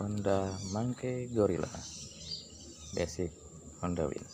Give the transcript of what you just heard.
Honda Monkey Gorilla basic Honda Win